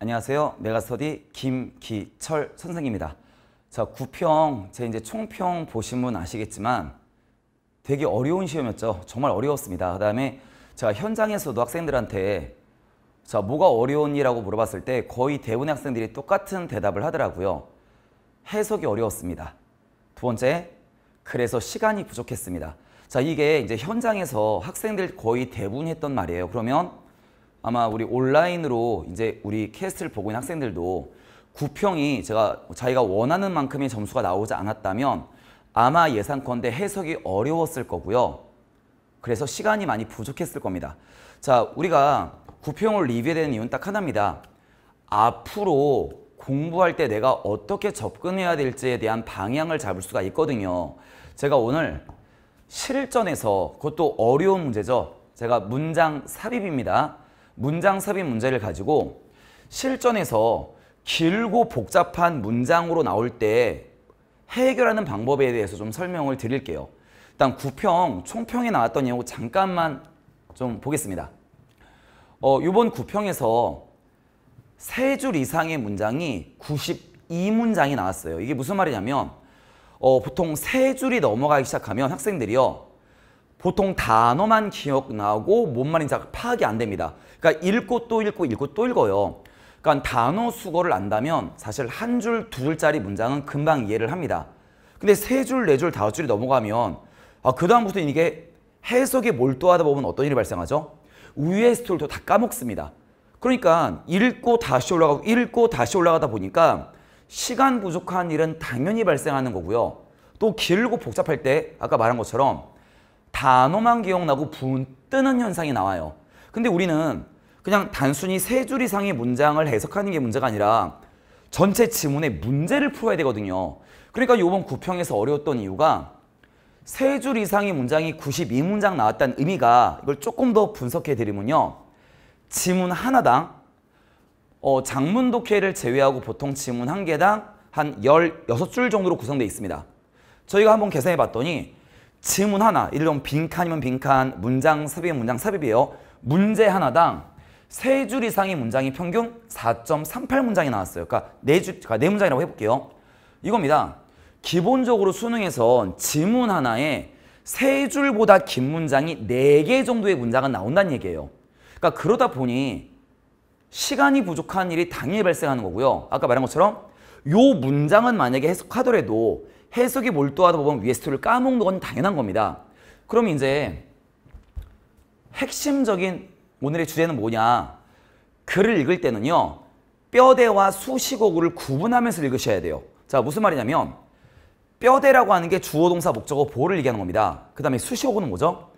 안녕하세요. 메가스터디 김기철 선생입니다. 자, 구평, 제 이제 총평 보신 분 아시겠지만 되게 어려운 시험이었죠. 정말 어려웠습니다. 그 다음에 제가 현장에서도 학생들한테 자, 뭐가 어려운이라고 물어봤을 때 거의 대부분의 학생들이 똑같은 대답을 하더라고요. 해석이 어려웠습니다. 두 번째, 그래서 시간이 부족했습니다. 자, 이게 이제 현장에서 학생들 거의 대부분 했던 말이에요. 그러면 아마 우리 온라인으로 이제 우리 캐스트를 보고 있는 학생들도 9평이 제가 자기가 원하는 만큼의 점수가 나오지 않았다면 아마 예상컨대 해석이 어려웠을 거고요. 그래서 시간이 많이 부족했을 겁니다. 자, 우리가 9평을 리뷰해야 되는 이유는 딱 하나입니다. 앞으로 공부할 때 내가 어떻게 접근해야 될지에 대한 방향을 잡을 수가 있거든요. 제가 오늘 실전에서 그것도 어려운 문제죠. 제가 문장 삽입입니다. 문장 삽입 문제를 가지고 실전에서 길고 복잡한 문장으로 나올 때 해결하는 방법에 대해서 좀 설명을 드릴게요. 일단 구평, 총평에 나왔던 내용 잠깐만 좀 보겠습니다. 어, 이번 구평에서 세 줄 이상의 문장이 92문장이 나왔어요. 이게 무슨 말이냐면 어, 보통 세 줄이 넘어가기 시작하면 학생들이요. 보통 단어만 기억나고 뭔 말인지 파악이 안 됩니다. 그러니까 읽고 또 읽고 읽고 또 읽어요. 그러니까 단어 수거를 안다면 사실 한 줄, 두 줄짜리 문장은 금방 이해를 합니다. 근데 세 줄, 네 줄, 다섯 줄이 넘어가면 아, 그다음부터 이게 해석에 몰두하다 보면 어떤 일이 발생하죠? 우유의 스토리도 다 까먹습니다. 그러니까 읽고 다시 올라가고 읽고 다시 올라가다 보니까 시간 부족한 일은 당연히 발생하는 거고요. 또 길고 복잡할 때 아까 말한 것처럼 단어만 기억나고 분 뜨는 현상이 나와요. 근데 우리는 그냥 단순히 세 줄 이상의 문장을 해석하는 게 문제가 아니라 전체 지문의 문제를 풀어야 되거든요. 그러니까 이번 구평에서 어려웠던 이유가 세 줄 이상의 문장이 92문장 나왔다는 의미가 이걸 조금 더 분석해 드리면요. 지문 하나당 어, 장문 독해를 제외하고 보통 지문 한 개당 한 16줄 정도로 구성되어 있습니다. 저희가 한번 계산해 봤더니 질문 하나, 이를 들면 빈칸이면 빈칸, 문장 삽입이면 문장 삽입이에요. 문제 하나당 세 줄 이상의 문장이 평균 4.38문장이 나왔어요. 그러니까 네, 그러니까 네 문장이라고 해볼게요. 이겁니다. 기본적으로 수능에선 지문 하나에 세 줄보다 긴 문장이 네 개 정도의 문장은 나온다는 얘기예요. 그러니까 그러다 보니 시간이 부족한 일이 당일 발생하는 거고요. 아까 말한 것처럼 요 문장은 만약에 해석하더라도 해석이 몰두하다 보면 위에스트를 까먹는 건 당연한 겁니다. 그럼 이제 핵심적인 오늘의 주제는 뭐냐. 글을 읽을 때는요. 뼈대와 수식어구를 구분하면서 읽으셔야 돼요. 자 무슨 말이냐면 뼈대라고 하는 게 주어 동사 목적어 보를 얘기하는 겁니다. 그 다음에 수식어구는 뭐죠?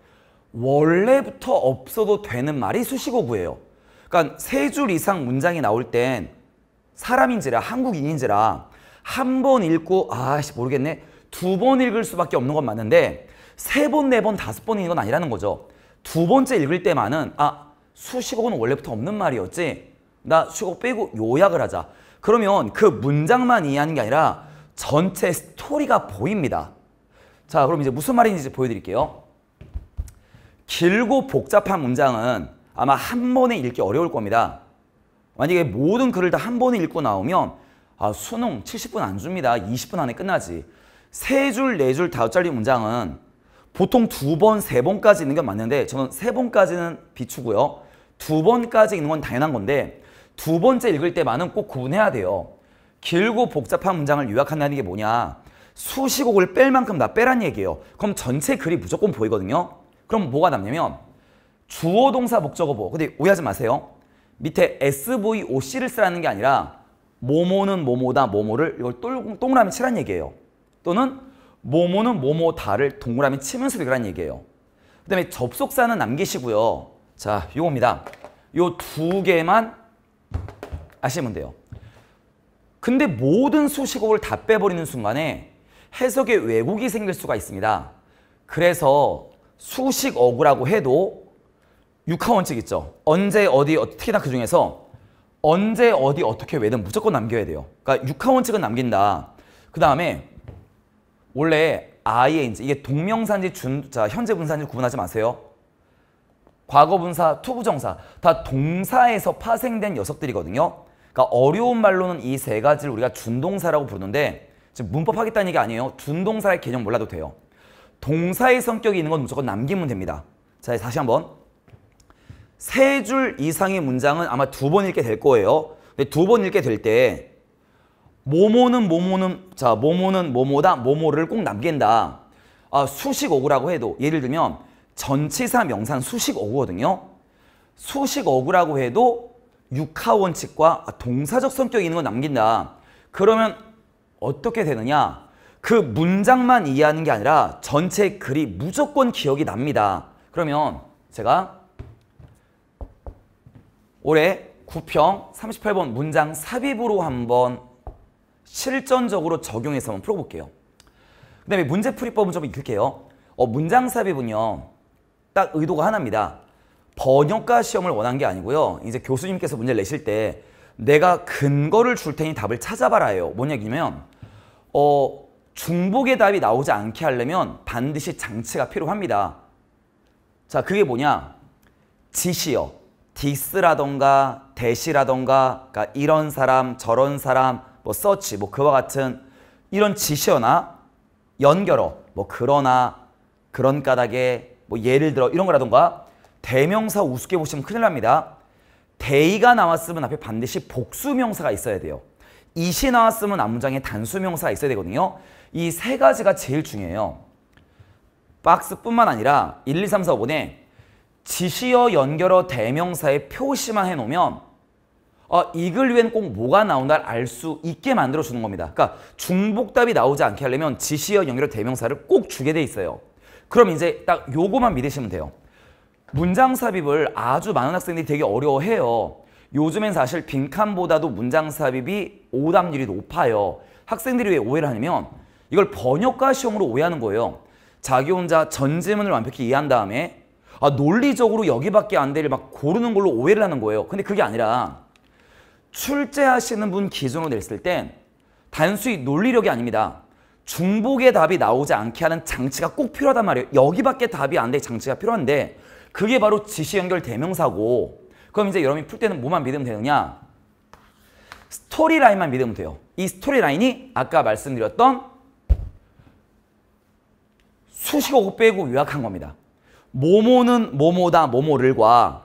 원래부터 없어도 되는 말이 수식어구예요. 그러니까 세 줄 이상 문장이 나올 땐 사람인지라 한국인인지라 한번 읽고 아씨 모르겠네 두 번 읽을 수밖에 없는 건 맞는데 세 번, 네 번, 다섯 번 읽는 건 아니라는 거죠. 두 번째 읽을 때만은 아 수식어는 원래부터 없는 말이었지 나 수식어 빼고 요약을 하자. 그러면 그 문장만 이해하는 게 아니라 전체 스토리가 보입니다. 자 그럼 이제 무슨 말인지 보여드릴게요. 길고 복잡한 문장은 아마 한 번에 읽기 어려울 겁니다. 만약에 모든 글을 다 한 번에 읽고 나오면 아 수능 70분 안 줍니다. 20분 안에 끝나지. 세 줄, 네 줄, 다섯 자리 문장은 보통 두 번, 세 번까지 있는 게 맞는데 저는 세 번까지는 비추고요. 두 번까지 있는 건 당연한 건데 두 번째 읽을 때만은 꼭 구분해야 돼요. 길고 복잡한 문장을 요약한다는 게 뭐냐. 수식어을뺄 만큼 다 빼란 얘기예요. 그럼 전체 글이 무조건 보이거든요. 그럼 뭐가 남냐면 주어 동사 목적어 보. 근데 오해하지 마세요. 밑에 SVOC를 쓰라는 게 아니라 모모는 모모다 모모를 이걸 동, 그라미 치란 얘기예요. 또는 모모는 모모다를 동그라미 치면서 읽으란 얘기예요. 그 다음에 접속사는 남기시고요. 자, 요겁니다. 요두 개만 아시면 돼요. 근데 모든 수식어를 다 빼버리는 순간에 해석의 왜곡이 생길 수가 있습니다. 그래서 수식어구라고 해도 육하원칙 있죠. 언제, 어디, 어떻게나 그 중에서 언제 어디 어떻게 왜든 무조건 남겨야 돼요. 그러니까 6하원칙은 남긴다. 그 다음에 원래 아예 이제 이게 동명사인지 준, 자, 현재 분사인지 구분하지 마세요. 과거 분사, 투부정사 다 동사에서 파생된 녀석들이거든요. 그러니까 어려운 말로는 이 세 가지를 우리가 준동사라고 부르는데 지금 문법 하겠다는 얘기 아니에요. 준동사의 개념 몰라도 돼요. 동사의 성격이 있는 건 무조건 남기면 됩니다. 자, 다시 한번 세줄 이상의 문장은 아마 두 번 읽게 될 거예요. 근데 두 번 읽게 될 때 모모는 모모는 자 모모는 모모다 모모를 꼭 남긴다. 아, 수식어구라고 해도 예를 들면 전치사 명상 수식어구거든요. 수식어구라고 해도 육하원칙과 동사적 성격이 있는 걸 남긴다. 그러면 어떻게 되느냐? 그 문장만 이해하는 게 아니라 전체 글이 무조건 기억이 납니다. 그러면 제가 올해 9평 38번 문장 삽입으로 한번 실전적으로 적용해서 한번 풀어볼게요. 그 다음에 문제풀이법은 좀 읽을게요. 어, 문장 삽입은요. 딱 의도가 하나입니다. 번역가 시험을 원한 게 아니고요. 이제 교수님께서 문제를 내실 때 내가 근거를 줄 테니 답을 찾아봐라요뭔얘기면 어, 중복의 답이 나오지 않게 하려면 반드시 장치가 필요합니다. 자, 그게 뭐냐? 지시요. 디스라던가 대시라던가 그러니까 이런 사람 저런 사람 뭐 서치 뭐 그와 같은 이런 지시어나 연결어 뭐 그러나 그런 까닭에 뭐 예를 들어 이런 거라던가 대명사 우습게 보시면 큰일 납니다. 대의가 나왔으면 앞에 반드시 복수명사가 있어야 돼요. 이시 나왔으면 앞문장에 단수명사가 있어야 되거든요. 이 세 가지가 제일 중요해요. 박스뿐만 아니라 1, 2, 3, 4, 5번에 지시어 연결어 대명사의 표시만 해놓으면 어, 이글 위엔 꼭 뭐가 나온다를 알 수 있게 만들어주는 겁니다. 그러니까 중복답이 나오지 않게 하려면 지시어 연결어 대명사를 꼭 주게 돼 있어요. 그럼 이제 딱 요거만 믿으시면 돼요. 문장 삽입을 아주 많은 학생들이 되게 어려워해요. 요즘엔 사실 빈칸보다도 문장 삽입이 오답률이 높아요. 학생들이 왜 오해를 하냐면 이걸 번역과 시험으로 오해하는 거예요. 자기 혼자 전지문을 완벽히 이해한 다음에 아 논리적으로 여기밖에 안 되를 막 고르는 걸로 오해를 하는 거예요. 근데 그게 아니라 출제하시는 분 기준으로 냈을 땐 단순히 논리력이 아닙니다. 중복의 답이 나오지 않게 하는 장치가 꼭 필요하단 말이에요. 여기밖에 답이 안될 장치가 필요한데 그게 바로 지시 연결 대명사고 그럼 이제 여러분이 풀 때는 뭐만 믿으면 되느냐? 스토리 라인만 믿으면 돼요. 이 스토리 라인이 아까 말씀드렸던 수식어 빼고 요약한 겁니다. 모모는 모모다 모모를과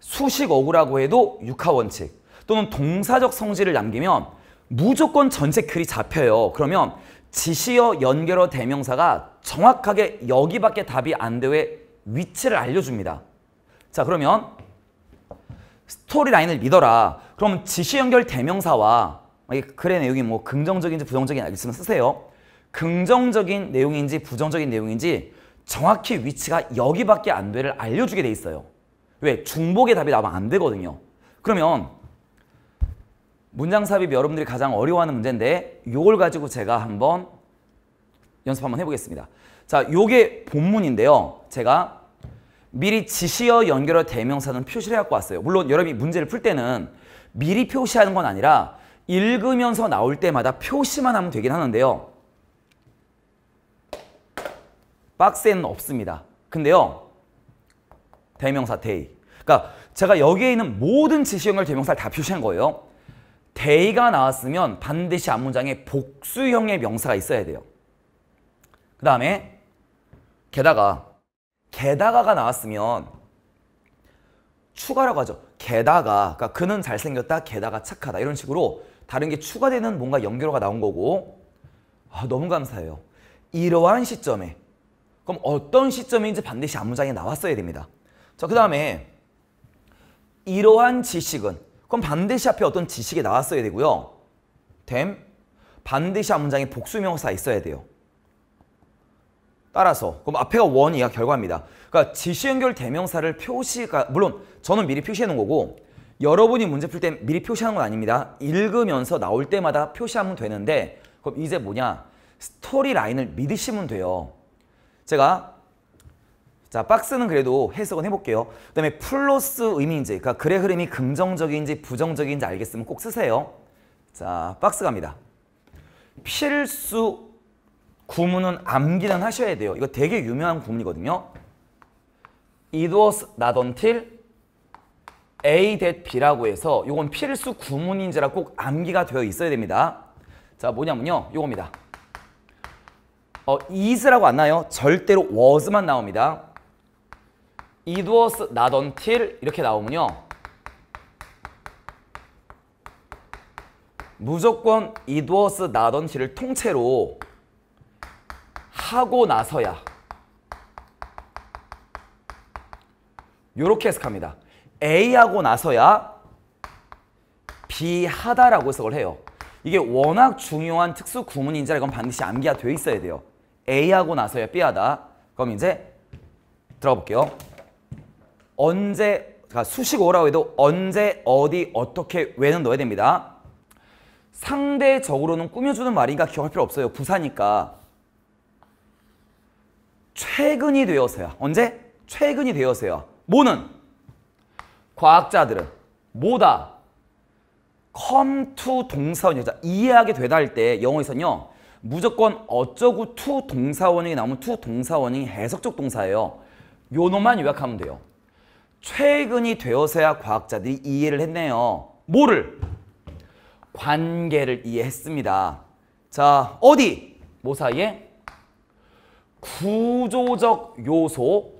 수식어구라고 해도 육하원칙 또는 동사적 성질을 남기면 무조건 전체 글이 잡혀요. 그러면 지시어 연결어 대명사가 정확하게 여기밖에 답이 안 돼의 위치를 알려줍니다. 자 그러면 스토리라인을 믿어라. 그럼 지시 연결 대명사와 글의 내용이 뭐 긍정적인지 부정적인지 알겠으면 쓰세요. 긍정적인 내용인지 부정적인 내용인지 정확히 위치가 여기밖에 안 돼를 알려주게 돼 있어요. 왜? 중복의 답이 나오면 안 되거든요. 그러면 문장 삽입 여러분들이 가장 어려워하는 문제인데 이걸 가지고 제가 한번 연습 한번 해보겠습니다. 자, 요게 본문인데요. 제가 미리 지시어 연결어 대명사는 표시를 해갖고 왔어요. 물론 여러분이 문제를 풀 때는 미리 표시하는 건 아니라 읽으면서 나올 때마다 표시만 하면 되긴 하는데요. 박스에는 없습니다. 근데요. 대명사 day. 그러니까 제가 여기에 있는 모든 지시형을 대명사를 다 표시한 거예요. day가 나왔으면 반드시 앞문장에 복수형의 명사가 있어야 돼요. 그 다음에 게다가 게다가가 나왔으면 추가라고 하죠. 게다가 그러니까 그는 잘생겼다 게다가 착하다 이런 식으로 다른 게 추가되는 뭔가 연결어가 나온 거고 아, 너무 감사해요. 이러한 시점에 그럼 어떤 시점인지 반드시 암문장이 나왔어야 됩니다. 자, 그 다음에 이러한 지식은 그럼 반드시 앞에 어떤 지식이 나왔어야 되고요. 됨 반드시 앞문장에 복수명사 있어야 돼요. 따라서 그럼 앞에가 원이야 결과입니다. 그러니까 지시 연결 대명사를 표시가 물론 저는 미리 표시해 놓은 거고 여러분이 문제 풀 때 미리 표시하는 건 아닙니다. 읽으면서 나올 때마다 표시하면 되는데 그럼 이제 뭐냐 스토리 라인을 믿으시면 돼요. 제가 자 박스는 그래도 해석은 해볼게요. 그 다음에 플러스 의미인지 그러니까 글의 흐름이 긍정적인지 부정적인지 알겠으면 꼭 쓰세요. 자 박스 갑니다. 필수 구문은 암기는 하셔야 돼요. 이거 되게 유명한 구문이거든요. It was not until A that B라고 해서 이건 필수 구문인지라 꼭 암기가 되어 있어야 됩니다. 자 뭐냐면요. 이겁니다. 어, is라고 안 나요. 절대로 was만 나옵니다. it was not until 이렇게 나오면요. 무조건 it was not until을 통째로 하고 나서야 이렇게 해석합니다. A하고 나서야 B하다라고 해석을 해요. 이게 워낙 중요한 특수 구문인지라 이건 반드시 암기가 돼 있어야 돼요. A하고 나서야 B하다. 그럼 이제 들어가 볼게요. 언제, 그러니까 수식 오라고 해도 언제, 어디, 어떻게, 왜는 넣어야 됩니다. 상대적으로는 꾸며주는 말이니 기억할 필요 없어요. 부사니까. 최근이 되어서야. 언제? 최근이 되어서야. 뭐는? 과학자들은 뭐다? 컴투 동사원 이해하게 되다 할 때 영어에서는요. 무조건 어쩌고 to 동사원형이 나오면 to 동사원형이 해석적 동사예요. 요 놈만 요약하면 돼요. 최근이 되어서야 과학자들이 이해를 했네요. 뭐를? 관계를 이해했습니다. 자, 어디? 뭐 사이에? 구조적 요소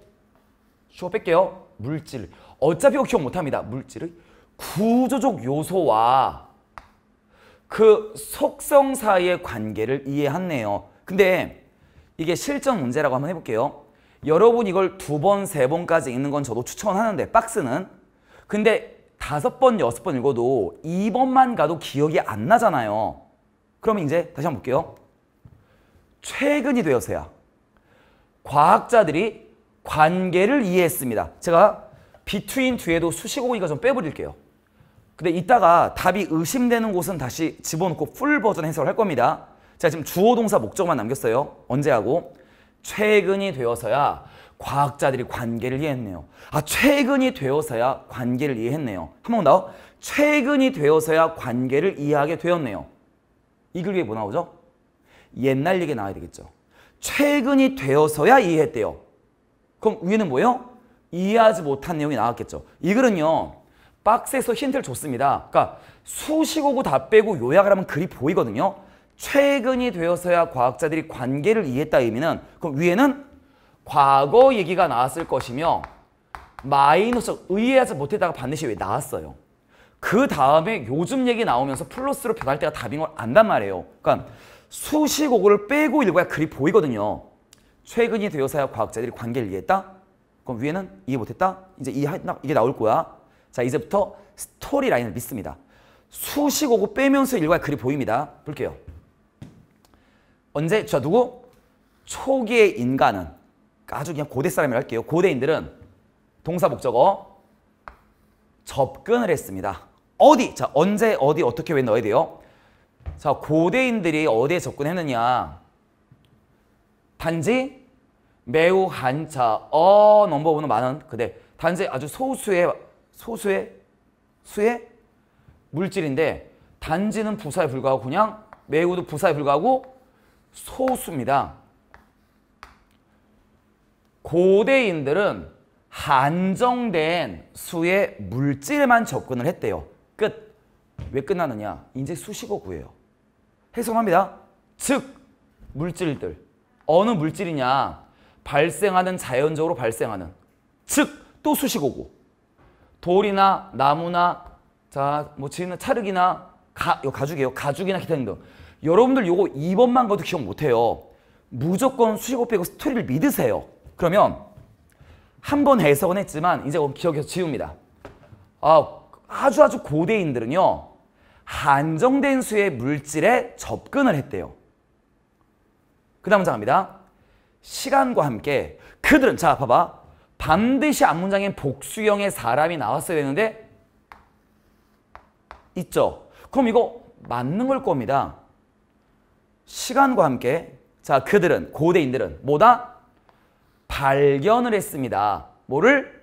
쇼 뺄게요. 물질. 어차피 기억 못합니다. 물질의 구조적 요소와 그 속성 사이의 관계를 이해했네요. 근데 이게 실전 문제라고 한번 해볼게요. 여러분 이걸 두 번, 세 번까지 읽는 건 저도 추천하는데 박스는 근데 다섯 번, 여섯 번 읽어도 2번만 가도 기억이 안 나잖아요. 그럼 이제 다시 한번 볼게요. 최근이 되어서야 과학자들이 관계를 이해했습니다. 제가 between 뒤에도 수식어기가 좀 빼버릴게요. 근데 이따가 답이 의심되는 곳은 다시 집어넣고 풀 버전 해석을할 겁니다. 제가 지금 주어 동사 목적만 남겼어요. 언제 하고? 최근이 되어서야 과학자들이 관계를 이해했네요. 아, 최근이 되어서야 관계를 이해했네요. 한 번 더. 최근이 되어서야 관계를 이해하게 되었네요. 이 글 위에 뭐 나오죠? 옛날 얘기 나와야 되겠죠. 최근이 되어서야 이해했대요. 그럼 위에는 뭐예요? 이해하지 못한 내용이 나왔겠죠. 이 글은요. 박스에서 힌트를 줬습니다. 그러니까 수식어구 다 빼고 요약을 하면 글이 보이거든요. 최근이 되어서야 과학자들이 관계를 이해했다 의미는 그 위에는 과거 얘기가 나왔을 것이며 마이너스 의해하지 못했다가 반드시 왜 나왔어요. 그 다음에 요즘 얘기 나오면서 플러스로 변할 때가 답인 걸 안단 말이에요. 그러니까 수식어구를 빼고 읽어야 글이 보이거든요. 최근이 되어서야 과학자들이 관계를 이해했다? 그럼 위에는 이해 못했다? 이제 이해, 이게 나올 거야. 자 이제부터 스토리 라인을 믿습니다. 수식 오고 빼면서 일괄 글이 보입니다. 볼게요. 언제 저 누구? 초기의 인간은 그러니까 아주 그냥 고대 사람이라 할게요. 고대인들은 동사 목적어 접근을 했습니다. 어디? 자 언제 어디 어떻게 왜 넣어야 돼요? 자 고대인들이 어디에 접근했느냐? 단지 매우 한자 어 넘버오는 많은 그대 단지 아주 소수의 소수의 수의 물질인데 단지는 부사에 불과하고 그냥 매우도 부사에 불과하고 소수입니다. 고대인들은 한정된 수의 물질만 접근을 했대요. 끝. 왜 끝나느냐? 이제 수식어 구예요 해석합니다. 즉, 물질들. 어느 물질이냐? 발생하는 자연적으로 발생하는. 즉, 또수식어구 돌이나 나무나 자뭐 지는 차르기나 가, 요 가죽이에요. 가죽이나 기타 등등. 여러분들 요거 2번만 가도 기억 못해요. 무조건 수식어 빼고 스토리를 믿으세요. 그러면 한 번 해석은 했지만 이제 기억해서 지웁니다. 아, 아주 아주 고대인들은요. 한정된 수의 물질에 접근을 했대요. 그 다음 장갑니다 시간과 함께 그들은 자 봐봐 반드시 앞문장엔 복수형의 사람이 나왔어야 되는데 있죠. 그럼 이거 맞는 걸 겁니다. 시간과 함께 자 그들은 고대인들은 뭐다? 발견을 했습니다. 뭐를?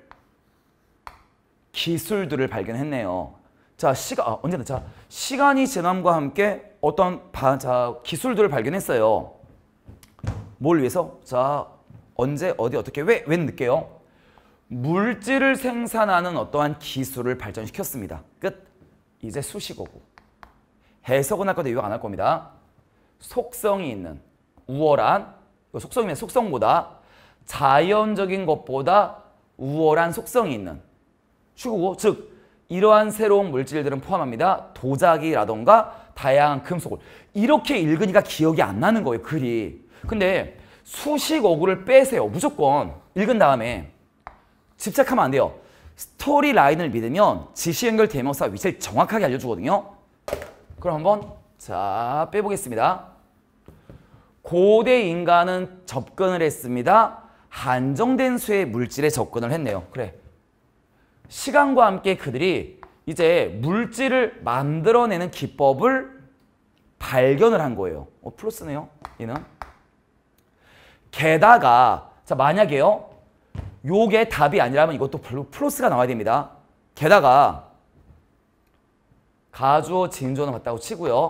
기술들을 발견했네요. 자 시간 아, 언제나 자 시간이 지남과 함께 어떤 바, 자 기술들을 발견했어요. 뭘 위해서? 자 언제 어디 어떻게 왜왜 늦게요? 물질을 생산하는 어떠한 기술을 발전시켰습니다. 끝. 이제 수식어고. 해석은 할 건데 유학 안 할 겁니다. 속성이 있는 우월한 속성이면 속성보다 자연적인 것보다 우월한 속성이 있는 추구고 즉 이러한 새로운 물질들은 포함합니다. 도자기라던가 다양한 금속을 이렇게 읽으니까 기억이 안 나는 거예요. 글이. 근데 수식 어구를 빼세요. 무조건 읽은 다음에 집착하면 안 돼요. 스토리 라인을 믿으면 지시 연결 대명사 위치를 정확하게 알려주거든요. 그럼 한번 자 빼보겠습니다. 고대 인간은 접근을 했습니다. 한정된 수의 물질에 접근을 했네요. 그래. 시간과 함께 그들이 이제 물질을 만들어내는 기법을 발견을 한 거예요. 어, 플러스네요. 얘는. 게다가 자 만약에요. 요게 답이 아니라면 이것도 플러스가 나와야 됩니다. 게다가 가주어 진조는 같다고 치고요.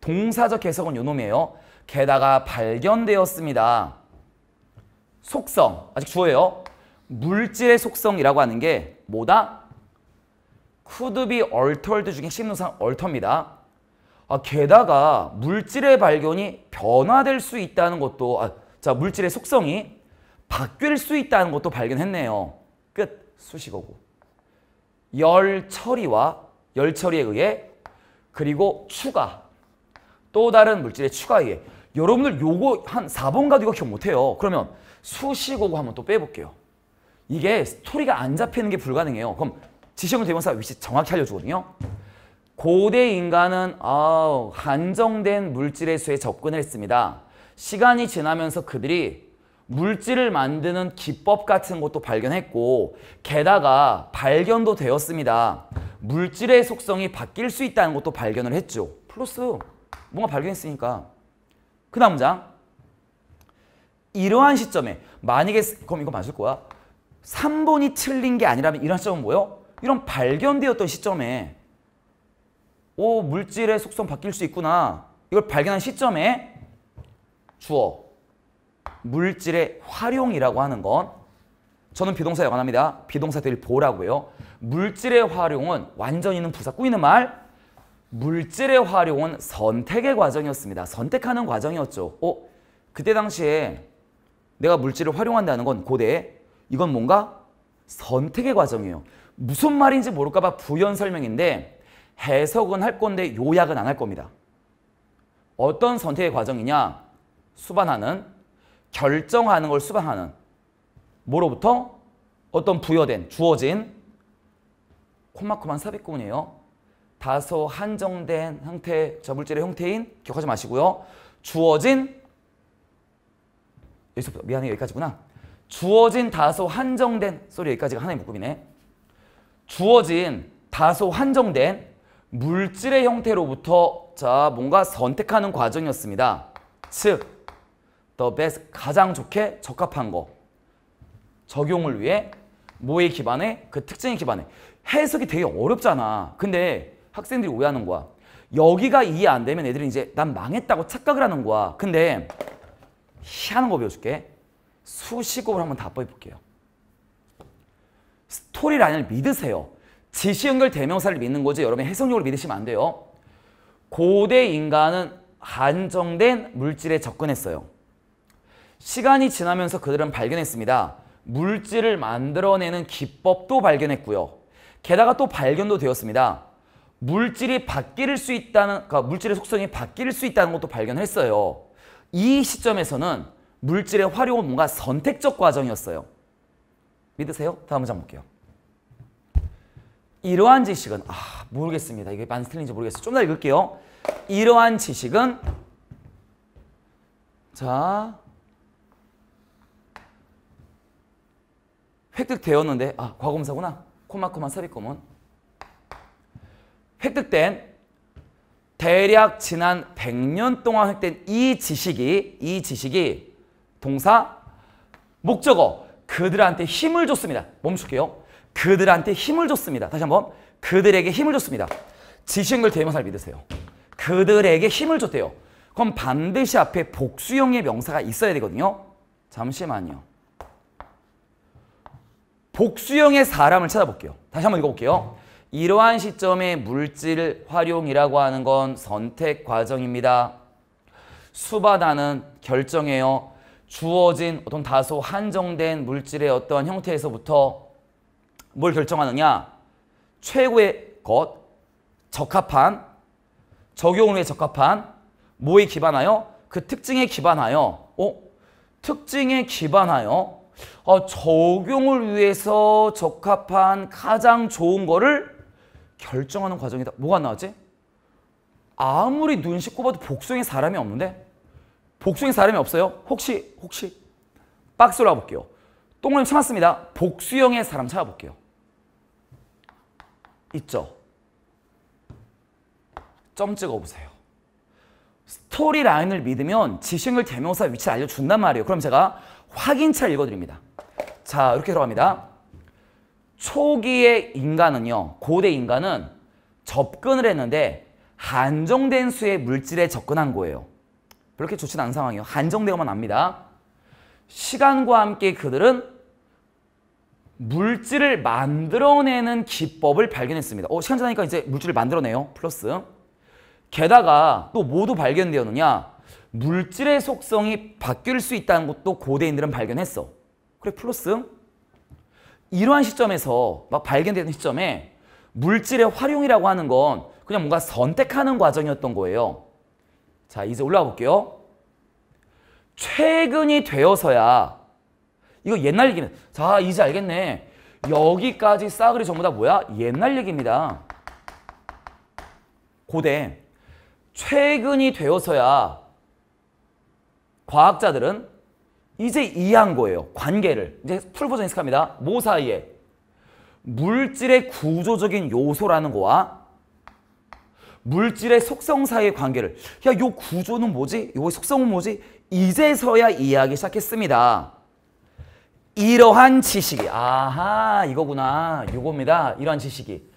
동사적 해석은 요놈이에요. 게다가 발견되었습니다. 속성, 아직 주어예요. 물질의 속성이라고 하는 게 뭐다? could be altered 중에 심리상 얼터입니다. 아, 게다가 물질의 발견이 변화될 수 있다는 것도 아, 자 물질의 속성이 바뀔 수 있다는 것도 발견했네요. 끝. 수식어고. 열 처리와 열 처리에 의해 그리고 추가. 또 다른 물질의 추가에 여러분들 요거 한 4번 가도 이거 기억 못해요. 그러면 수식어고 한번 또 빼볼게요. 이게 스토리가 안 잡히는 게 불가능해요. 그럼 지시형 대명사 위치 정확히 알려주거든요. 고대 인간은 아우 한정된 물질의 수에 접근을 했습니다. 시간이 지나면서 그들이 물질을 만드는 기법 같은 것도 발견했고 게다가 발견도 되었습니다. 물질의 속성이 바뀔 수 있다는 것도 발견을 했죠. 플러스 뭔가 발견했으니까. 그 다음 장. 이러한 시점에 만약에 그럼 이거 맞을 거야. 3번이 틀린 게 아니라면 이런 시점은 뭐요? 이런 발견되었던 시점에 오 물질의 속성 바뀔 수 있구나. 이걸 발견한 시점에 주어 물질의 활용이라고 하는 건 저는 비동사에 관합니다. 비동사 될 보라고요. 물질의 활용은 완전히는 부사 꾸이는 말. 물질의 활용은 선택의 과정이었습니다. 선택하는 과정이었죠. 어? 그때 당시에 내가 물질을 활용한다는 건 고대 에 이건 뭔가 선택의 과정이에요. 무슨 말인지 모를까 봐 부연 설명인데 해석은 할 건데 요약은 안 할 겁니다. 어떤 선택의 과정이냐? 수반하는 결정하는 걸 수반하는 뭐로부터 어떤 부여된 주어진 콤마콤만 삽입구문이에요. 다소 한정된 형태 저물질의 형태인 기억하지 마시고요. 주어진 여기서 미안해 여기까지구나. 주어진 다소 한정된 소리 여기까지가 하나의 묶음이네. 주어진 다소 한정된 물질의 형태로부터 자 뭔가 선택하는 과정이었습니다. 즉 the best 가장 좋게 적합한 거 적용을 위해 뭐에 기반해? 그 특징에 기반해 해석이 되게 어렵잖아 근데 학생들이 오해하는 거야 여기가 이해 안 되면 애들이 이제 난 망했다고 착각을 하는 거야 근데 희한한 거 배워줄게 수식어를 한번 답해 볼게요 스토리 라인을 믿으세요 지시 연결 대명사를 믿는 거지 여러분이 해석력을 믿으시면 안 돼요 고대 인간은 한정된 물질에 접근했어요 시간이 지나면서 그들은 발견했습니다. 물질을 만들어내는 기법도 발견했고요. 게다가 또 발견도 되었습니다. 물질이 바뀔 수 있다는, 그러니까 물질의 속성이 바뀔 수 있다는 것도 발견했어요. 이 시점에서는 물질의 활용은 뭔가 선택적 과정이었어요. 믿으세요? 다음 장 볼게요. 이러한 지식은 아 모르겠습니다. 이게 많이 틀린지 모르겠어요. 좀 더 읽을게요. 이러한 지식은 자 획득되었는데 아 과거분사구나 코마 코마 삽입구문 획득된 대략 지난 100년 동안 획득된 이 지식이 이 지식이 동사 목적어 그들한테 힘을 줬습니다. 멈출게요. 그들한테 힘을 줬습니다. 다시 한번 그들에게 힘을 줬습니다. 지식을 대명사를 믿으세요. 그들에게 힘을 줬대요. 그럼 반드시 앞에 복수형의 명사가 있어야 되거든요. 잠시만요. 복수형의 사람을 찾아볼게요. 다시 한번 읽어볼게요. 이러한 시점의 물질 활용이라고 하는 건 선택 과정입니다. 수바다는 결정해요. 주어진 어떤 다소 한정된 물질의 어떠한 형태에서부터 뭘 결정하느냐? 최고의 것, 적합한, 적용에 적합한, 뭐에 기반하여? 그 특징에 기반하여, 어? 특징에 기반하여 어, 적용을 위해서 적합한 가장 좋은 거를 결정하는 과정이다. 뭐가 나왔지? 아무리 눈 씻고 봐도 복숭이 사람이 없는데 복숭이 사람이 없어요. 혹시 혹시 박스로 와볼게요. 똥그 참았습니다. 복수형의 사람 찾아볼게요. 있죠? 점 찍어보세요. 스토리 라인을 믿으면 지식을 대명사 위치를 알려준단 말이에요. 그럼 제가 확인차를 읽어드립니다. 자 이렇게 들어갑니다. 초기의 인간은요. 고대 인간은 접근을 했는데 한정된 수의 물질에 접근한 거예요. 그렇게 좋진 않은 상황이에요. 한정되어만 압니다. 시간과 함께 그들은 물질을 만들어내는 기법을 발견했습니다. 어, 시간 지나니까 이제 물질을 만들어내요. 플러스. 게다가 또 모두 발견되었느냐? 물질의 속성이 바뀔 수 있다는 것도 고대인들은 발견했어. 그래 플러스 이러한 시점에서 막 발견되는 시점에 물질의 활용이라고 하는 건 그냥 뭔가 선택하는 과정이었던 거예요. 자 이제 올라가 볼게요. 최근이 되어서야 이거 옛날 얘기는 자 이제 알겠네. 여기까지 싸그리 전부 다 뭐야? 옛날 얘기입니다. 고대 최근이 되어서야 과학자들은 이제 이해한 거예요. 관계를. 이제 풀 버전 해석합니다. 모 사이에 물질의 구조적인 요소라는 거와 물질의 속성 사이의 관계를 야, 요 구조는 뭐지? 요 속성은 뭐지? 이제서야 이해하기 시작했습니다. 이러한 지식이 아하 이거구나 이겁니다 이러한 지식이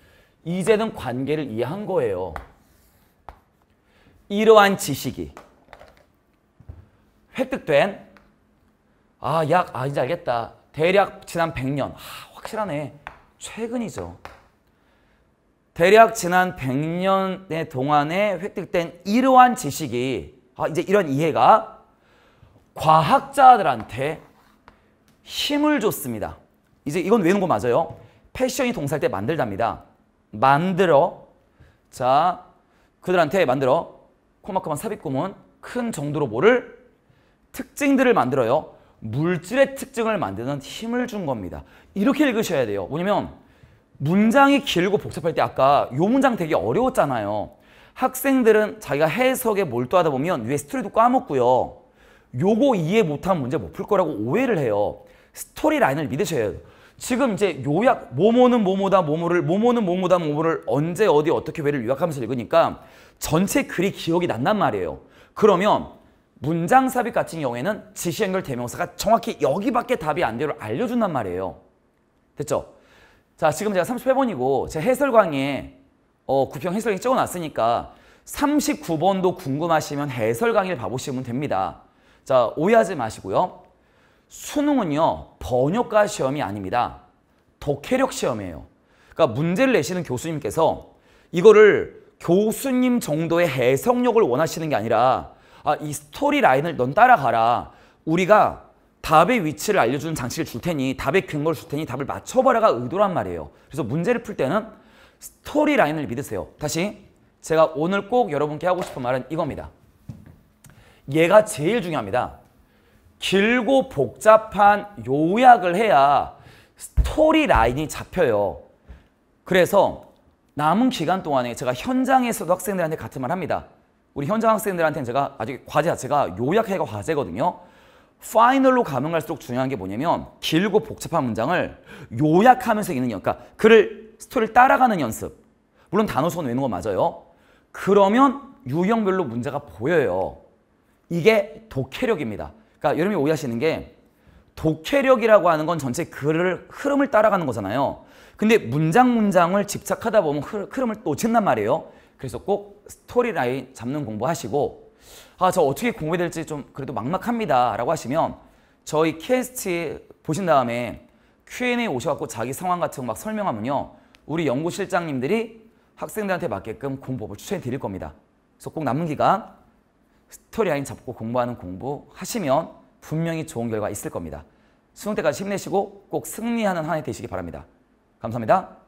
이제는 관계를 이해한 거예요 이러한 지식이 획득된 아, 약, 아, 이제 알겠다. 대략 지난 100년. 아, 확실하네. 최근이죠. 대략 지난 100년의 동안에 획득된 이러한 지식이 아, 이제 이런 이해가 과학자들한테 힘을 줬습니다. 이제 이건 외우는 거 맞아요. 패션이 동사일 때 만들답니다. 만들어. 자, 그들한테 만들어. 코마크만 삽입구문 큰 정도로 뭐를 특징들을 만들어요. 물질의 특징을 만드는 힘을 준 겁니다. 이렇게 읽으셔야 돼요. 왜냐면 문장이 길고 복잡할 때 아까 요 문장 되게 어려웠잖아요. 학생들은 자기가 해석에 몰두하다 보면 위에 스토리도 까먹고요. 요거 이해 못한 문제 못 풀 거라고 오해를 해요. 스토리 라인을 믿으셔야 돼요 지금 이제 요약 모모는 모모다 모모를 모모는 모모다 모모를 언제 어디 어떻게 왜를 요약하면서 읽으니까 전체 글이 기억이 난단 말이에요. 그러면 문장 삽입 같은 경우에는 지시행렬 대명사가 정확히 여기밖에 답이 안 돼요 알려준단 말이에요. 됐죠? 자 지금 제가 38번이고 제 해설 강의에 어, 구평 해설 강의 적어놨으니까 39번도 궁금하시면 해설 강의를 봐보시면 됩니다. 자 오해하지 마시고요. 수능은요 번역가 시험이 아닙니다. 독해력 시험이에요. 그러니까 문제를 내시는 교수님께서 이거를 교수님 정도의 해석력을 원하시는 게 아니라 아, 이 스토리 라인을 넌 따라가라. 우리가 답의 위치를 알려주는 장치를 줄 테니 답의 근거를줄 테니 답을 맞춰봐라가 의도란 말이에요. 그래서 문제를 풀 때는 스토리 라인을 믿으세요. 다시 제가 오늘 꼭 여러분께 하고 싶은 말은 이겁니다. 얘가 제일 중요합니다. 길고 복잡한 요약을 해야 스토리 라인이 잡혀요. 그래서 남은 기간 동안에 제가 현장에서도 학생들한테 같은 말 합니다. 우리 현장 학생들한테는 제가 아직 과제 자체가 요약해가 과제거든요. 파이널로 가면 갈수록 중요한 게 뭐냐면 길고 복잡한 문장을 요약하면서 읽는 연습. 그러니까 글을 스토리를 따라가는 연습. 물론 단어선 외우는 거 맞아요. 그러면 유형별로 문제가 보여요. 이게 독해력입니다. 그러니까 여러분이 오해하시는 게 독해력이라고 하는 건 전체 글을 흐름을 따라가는 거잖아요. 근데 문장 문장을 집착하다 보면 흐름을 놓친단 말이에요. 그래서 꼭 스토리라인 잡는 공부하시고 아 저 어떻게 공부될지 해야좀 그래도 막막합니다 라고 하시면 저희 캐스트 보신 다음에 Q&A 오셔갖고 자기 상황 같은 거 막 설명하면요 우리 연구실장님들이 학생들한테 맞게끔 공부법을 추천해 드릴 겁니다 그래서 꼭남은 기간 스토리라인 잡고 공부하는 공부 하시면 분명히 좋은 결과 있을 겁니다 수능 때까지 힘내시고 꼭 승리하는 한 해 되시기 바랍니다 감사합니다